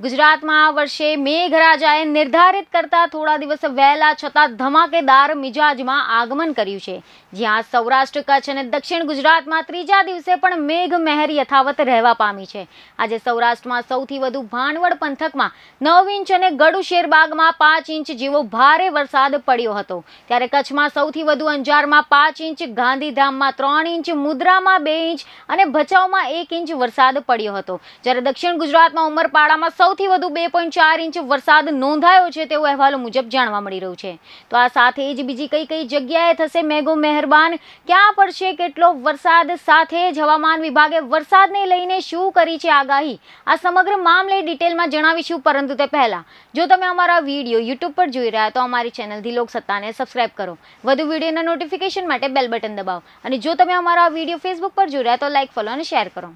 ગુજરાતમાં આ વર્ષે મેઘરાજાએ નિર્ધારિત કરતા થોડા દિવસ વહેલા છતાં ધમાકેદાર મિજાજમાં આગમન કર્યું છે જ્યાં સૌરાષ્ટ્ર કચ્છ અને દક્ષિણ ગુજરાતમાં ત્રીજા દિવસે પણ મેઘ મહેર યથાવત રહેવા પામી છે આજે સૌરાષ્ટ્રમાં સૌથી વધુ ભાણવડ પંથકમાં નવ ઇંચ અને ગડુ શેરબાગમાં પાંચ ઇંચ જેવો ભારે વરસાદ પડ્યો હતો ત્યારે કચ્છમાં સૌથી વધુ અંજારમાં પાંચ ઇંચ ગાંધીધામમાં ત્રણ ઇંચ મુદ્રામાં બે ઇંચ અને ભચાઉમાં એક ઇંચ વરસાદ પડ્યો હતો જ્યારે દક્ષિણ ગુજરાતમાં ઉમરપાડામાં સૌથી વધુ બે પોઈન્ટ ચાર ઇંચ વરસાદ નોંધાયો છે તેવો અહેવાલો મુજબ જાણવા મળી રહ્યું છે તો આ સાથે જ બીજી કઈ કઈ જગ્યાએ થશે મેઘો મહેરબાન ક્યાં પડશે કેટલો વરસાદ સાથે જ હવામાન વિભાગે વરસાદને લઈને શું કરી છે આગાહી આ સમગ્ર મામલે ડિટેલમાં જણાવીશું પરંતુ તે પહેલાં જો તમે અમારા વિડીયો યુટ્યુબ પર જોઈ રહ્યા તો અમારી ચેનલથી લોકસત્તાને સબસ્ક્રાઇબ કરો વધુ વિડીયોના નોટિફિકેશન માટે બેલ બટન દબાવો અને જો તમે અમારા વિડીયો ફેસબુક પર જોઈ રહ્યા તો લાઇક ફોલો અને શેર કરો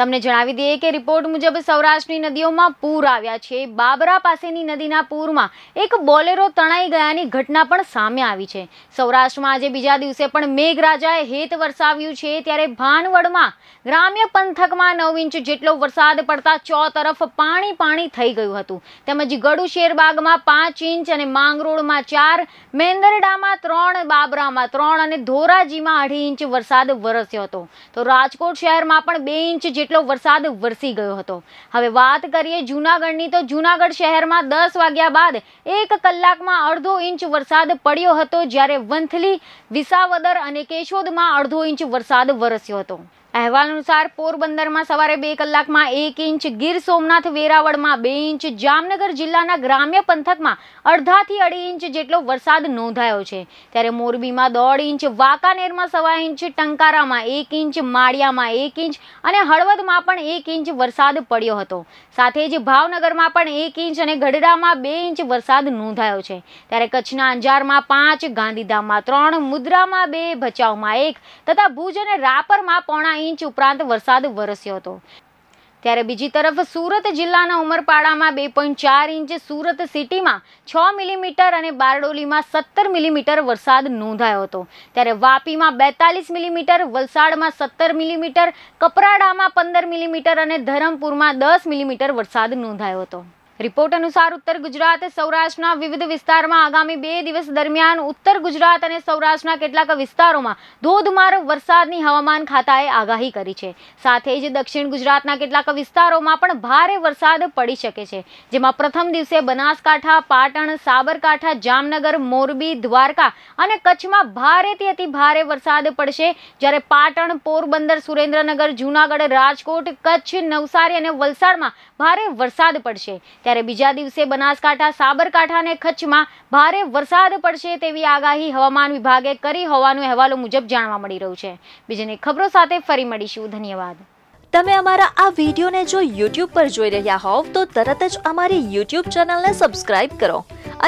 તમને જણાવી દઈએ કે રિપોર્ટ મુજબ સૌરાષ્ટ્રની નદીઓમાં પૂર આવ્યા છે બાબરા પાસેની નદીના પૂરમાં એક બોલેરો તણાઈ ગયાની ઘટના પણ સામે આવી છે સૌરાષ્ટ્રમાં આજે બીજા દિવસે પણ મેઘરાજાએ હેત વરસાવ્યું છે ત્યારે ભાનવડમાં ગ્રામ્ય પંથકમાં નવ ઇંચ જેટલો વરસાદ પડતા ચો તરફ પાણી પાણી થઈ ગયું હતું તેમજ ગળુ શેરબાગમાં પાંચ ઇંચ અને માંગરોળમાં ચાર મેંદરડામાં ત્રણ બાબરામાં ત્રણ અને ધોરાજીમાં અઢી ઇંચ વરસાદ વરસ્યો હતો તો રાજકોટ શહેરમાં પણ બે ઇંચ જેટલો વરસાદ વરસી ગયો હતો હવે વાત કરીએ જૂનાગઢની તો જૂનાગઢ શહેરમાં દસ વાગ્યા બાદ એક કલાકમાં અડધો ઇંચ વરસાદ પડ્યો હતો જ્યારે વંથલી વિસાવદર અને કેશોદમાં અડધો ઇંચ વરસાદ વરસ્યો હતો અહેવાલ અનુસાર પોરબંદરમાં સવારે બે કલાકમાં એક ઇંચ ગીર સોમનાથ વેરાવળમાં બે ઇંચ જામનગર જિલ્લાના ગ્રામ્ય પંથકમાં અડધાથી અઢી ઇંચ જેટલો વરસાદ નોંધાયો છે ત્યારે મોરબીમાં દોઢ ઇંચ વાંકાનેરમાં સવા ઇંચ ટંકારામાં એક ઇંચ માળિયામાં એક ઇંચ અને હળવદમાં પણ એક ઇંચ વરસાદ પડ્યો હતો સાથે જ ભાવનગરમાં પણ એક ઇંચ અને ગઢડામાં બે ઇંચ વરસાદ નોંધાયો છે ત્યારે કચ્છના અંજારમાં પાંચ ગાંધીધામમાં ત્રણ મુદ્રામાં બે ભચાઉમાં એક તથા ભુજ અને રાપરમાં પોણા ઇંચ ઉપરાંત વરસાદ વરસ્યો હતો ત્યારે બીજી તરફ સુરત જિલ્લાના ઉમરપાડામાં બે પોઈન્ટ ચાર ઇંચ સુરત સિટીમાં છ મિલીમીટર અને બારડોલીમાં સત્તર મિલીમીટર વરસાદ નોંધાયો હતો ત્યારે વાપીમાં બેતાલીસ મિલીમીટર વલસાડમાં સત્તર મિલીમીટર કપરાડામાં પંદર મિલીમીટર અને ધરમપુરમાં દસ મિલીમીટર વરસાદ નોંધાયો હતો રિપોર્ટ અનુસાર ઉત્તર ગુજરાત સૌરાષ્ટ્રના વિવિધ વિસ્તારમાં આગામી બે દિવસ દરમિયાન ઉત્તર ગુજરાત અને સૌરાષ્ટ્રના કેટલાક વિસ્તારોમાં ધોધમાર વરસાદની હવામાન ખાતાએ આગાહી કરી છે સાથે જ દક્ષિણ ગુજરાતના કેટલાક વિસ્તારોમાં પણ ભારે વરસાદ પડી શકે છે જેમાં પ્રથમ દિવસે બનાસકાંઠા પાટણ સાબરકાંઠા જામનગર મોરબી દ્વારકા અને કચ્છમાં ભારેથી અતિ ભારે વરસાદ પડશે જ્યારે પાટણ પોરબંદર સુરેન્દ્રનગર જૂનાગઢ રાજકોટ કચ્છ નવસારી અને વલસાડમાં ભારે વરસાદ પડશે ત્યારે બીજા દિવસે બનાસકાંઠા સાબરકાંઠા અને કચ્છમાં ભારે વરસાદ પડશે તેવી આગાહી હવામાન વિભાગે કરી હોવાનું અહેવાલો મુજબ જાણવા મળી રહ્યું છે બીજીની ખબરો સાથે ફરી મળીશું ધન્યવાદ તમે અમારા આ વિડીયોને જો યુટ્યુબ પર જોઈ રહ્યા હોવ તો તરત જ અમારી યુટ્યુબ ચેનલને સબસ્ક્રાઇબ કરો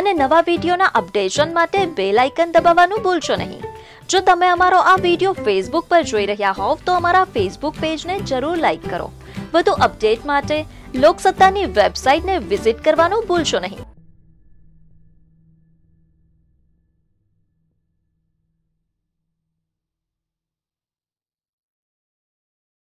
અને નવા વિડીયોના અપડેશન માટે બેલ આઇકન દબાવવાનું ભૂલશો નહીં જો તમે અમારો આ વિડીયો ફેસબુક પર જોઈ રહ્યા હોવ તો અમારા ફેસબુક પેજને જરૂર લાઇક કરો વધુ અપડેટ માટે લોકસત્તાની વેબસાઇટને વિઝિટ કરવાનું ભૂલશો નહીં